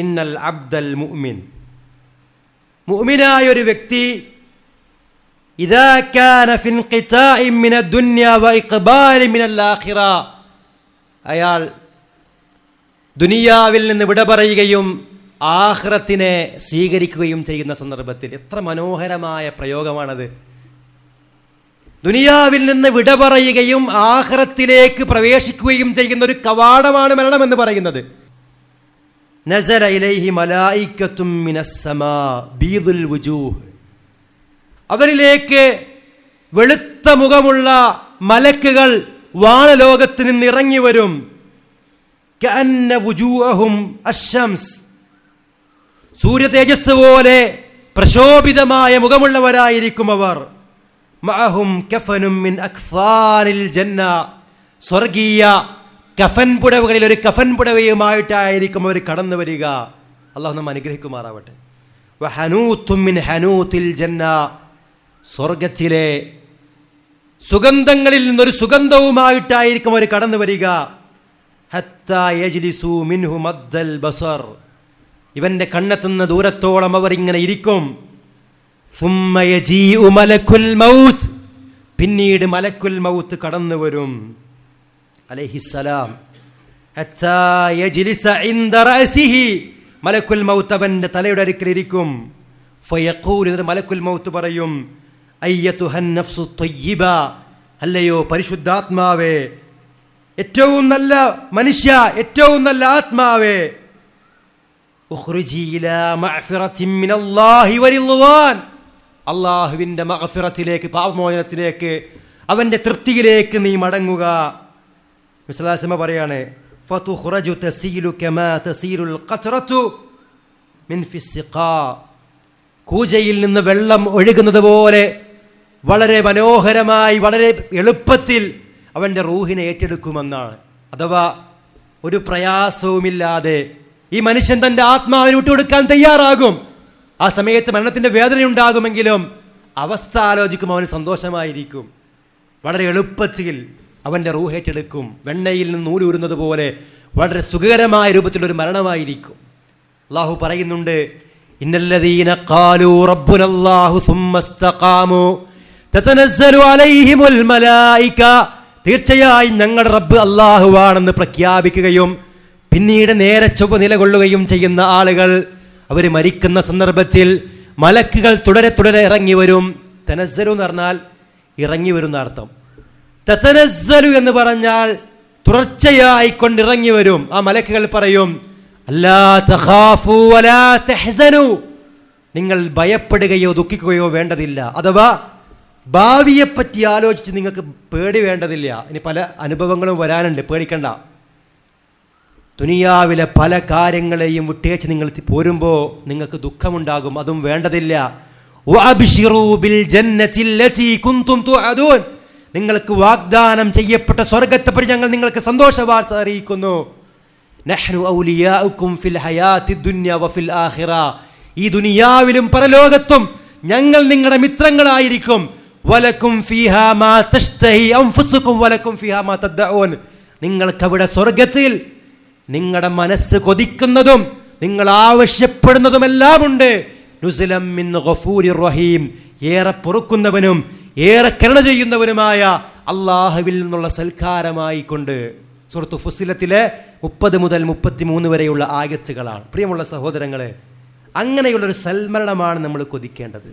ഇന്നൽ അബ്ദൽ മുഅ്മിൻ മുഅ്മിനായ ഒരു വ്യക്തി ഇദാ കാന ഫിൻ ഖിതാഇ മിന ദുനിയാ വ ഇഖ്ബാലി മിന ആഖിറ അയാൾ ദുനിയാവിൽ നിന്ന് വിടപറയുകയും ആഖിറത്തിനെ ആഹ്റത്തിനെ സ്വീകരിക്കുകയും ചെയ്യുന്ന സന്ദർഭത്തിൽ എത്ര മനോഹരമായ പ്രയോഗമാണത് ദുനിയാവിൽ നിന്ന് വിട പറയുകയും ആഹ്റത്തിലേക്ക് പ്രവേശിക്കുകയും ചെയ്യുന്ന ഒരു കവാടമാണ് മരണമെന്ന് പറയുന്നത് നസര ഇലൈഹി മലായിക്കത്തും മിനസ്സമാ ബീദുൽ വുജൂഹ് അവരിലേക്ക് വെളുത്ത മുഖമുള്ള മലക്കുകൾ വാനലോകത്ത് നിന്ന് ഇറങ്ങി വരും സൂര്യ തേജസ് പോലെ പ്രശോഭിതമായ മുഖമുള്ളവരായിരിക്കും അവർ മഅഹും കഫനും മിൻ അഖ്ഫാനിൽ ജന്ന സ്വർഗീയ കഫൻ പുടവുകളിൽ ഒരു കഫൻ പുടവയുമായിട്ടായിരിക്കും അവർ കടന്നു വരിക അള്ളാഹു നമ്മൾ അനുഗ്രഹിക്കുമാറാവട്ടെ ഹനൂത്തുമിൻ ഹനൂത്തിൽ ജന്ന സ്വർഗത്തിലെ സുഗന്ധങ്ങളിൽ നിന്നൊരു സുഗന്ധവുമായിട്ടായിരിക്കും അവർ കടന്നു വരിക ബസർ ഇവന്റെ കണ്ണെത്തുന്ന ദൂരത്തോളം അവർ ഇങ്ങനെ ഇരിക്കും പിന്നീട് മലക്കുൽ മൗത്ത് കടന്നു വരും അലൈഹിസ്സലാം മലക്കുൽ മൗത്ത് അവൻ്റെ തലയുടെ അരിക്കിലിരിക്കും ഇരിക്കും എന്നിട്ട് മലക്കുൽ മൗത്ത് പറയും അയ്യത്തുഹന്നഫ്സു തൊയ്യിബ അല്ലയോ പരിശുദ്ധാത്മാവേ ഏറ്റവും നല്ല മനുഷ്യ ഏറ്റവും നല്ല ആത്മാവേ അള്ളാഹുവിൻ്റെ മഹഫിറത്തിലേക്ക് പാപമോചനത്തിലേക്ക് അവൻ്റെ തൃപ്തിയിലേക്ക് നീ മടങ്ങുക മിസ്ലാസിമ പറയാണ് തസീലു കമാ ഖത്റത്തു മിൻ കൂജയിൽ നിന്ന് വെള്ളം ഒഴുകുന്നത് പോലെ വളരെ മനോഹരമായി വളരെ എളുപ്പത്തിൽ അവൻ്റെ റൂഹിനെ ഏറ്റെടുക്കുമെന്നാണ് അഥവാ ഒരു പ്രയാസവുമില്ലാതെ ഈ മനുഷ്യൻ തൻ്റെ ആത്മാവിന് വിട്ടുകൊടുക്കാൻ തയ്യാറാകും ആ സമയത്ത് മരണത്തിൻ്റെ വേദനയുണ്ടാകുമെങ്കിലും അവസ്ഥ ആലോചിക്കും അവന് സന്തോഷമായിരിക്കും വളരെ എളുപ്പത്തിൽ അവൻ്റെ റൂഹേറ്റെടുക്കും വെണ്ണയിൽ നിന്ന് ഊരൂരുന്നത് പോലെ വളരെ സുഖകരമായ രൂപത്തിലൊരു മരണമായിരിക്കും അള്ളാഹു പറയുന്നുണ്ട് ഇന്നല്ലദീന ഖാലു റബ്ബുനല്ലാഹു സുമ്മസ്തഖാമു തതനസ്സലു അലൈഹിമുൽ മലായിക തീർച്ചയായും ഞങ്ങളുടെ റബ്ബ് അള്ളാഹുവാണെന്ന് പ്രഖ്യാപിക്കുകയും പിന്നീട് നേരെ ചൊവ്വ നിലകൊള്ളുകയും ചെയ്യുന്ന ആളുകൾ അവർ മരിക്കുന്ന സന്ദർഭത്തിൽ മലക്കുകൾ തുടരെ തുടരെ ഇറങ്ങി വരും തനസ്സലു എന്ന് പറഞ്ഞാൽ ഇറങ്ങി വരുന്ന അർത്ഥം തതനസ്സലു എന്ന് പറഞ്ഞാൽ തുടർച്ചയായി കൊണ്ടിറങ്ങി വരും ആ മലക്കുകൾ പറയും അല്ലാ നിങ്ങൾ ഭയപ്പെടുകയോ ദുഃഖിക്കുകയോ വേണ്ടതില്ല അഥവാ ഭാവിയെപ്പറ്റി ആലോചിച്ച് നിങ്ങൾക്ക് പേടി വേണ്ടതില്ല ഇനി പല അനുഭവങ്ങളും വരാനുണ്ട് പേടിക്കണ്ട ദുനിയാവിലെ പല കാര്യങ്ങളെയും വിട്ടേച്ച് നിങ്ങൾ പോരുമ്പോൾ നിങ്ങൾക്ക് ദുഃഖമുണ്ടാകും അതും വേണ്ടതില്ല നിങ്ങൾക്ക് വാഗ്ദാനം ചെയ്യപ്പെട്ട സ്വർഗത്തെപ്പറ്റി ഞങ്ങൾ നിങ്ങൾക്ക് സന്തോഷ വാർത്ത അറിയിക്കുന്നു നഹ്നു ഔലിയാഉക്കും ഫിൽ ഹയാത്തി ദുന്യ ആഖിറ ഈ ദുനിയാവിലും പരലോകത്തും ഞങ്ങൾ നിങ്ങളുടെ മിത്രങ്ങളായിരിക്കും വലക്കും ഫീഹാ മാ വലക്കും ഫീഹാ മാ തദ്ദഊൻ നിങ്ങൾക്കവിടെ സ്വർഗത്തിൽ നിങ്ങളുടെ മനസ്സ് കൊതിക്കുന്നതും നിങ്ങൾ ആവശ്യപ്പെടുന്നതുമെല്ലാം ഉണ്ട് നുസലം മിൻ ഗഫൂരി റഹീം ഏറെ പൊറുക്കുന്നവനും ഏറെ കരുണ ചെയ്യുന്നവരുമായ അള്ളാഹുവിൽ നിന്നുള്ള സൽക്കാരമായിക്കൊണ്ട് സുഹൃത്തു ഫുസിലത്തിലെ മുപ്പത് മുതൽ മുപ്പത്തി മൂന്ന് വരെയുള്ള ആയത്തുകളാണ് പ്രിയമുള്ള സഹോദരങ്ങളെ അങ്ങനെയുള്ളൊരു സൽമരണമാണ് നമ്മൾ കൊതിക്കേണ്ടത്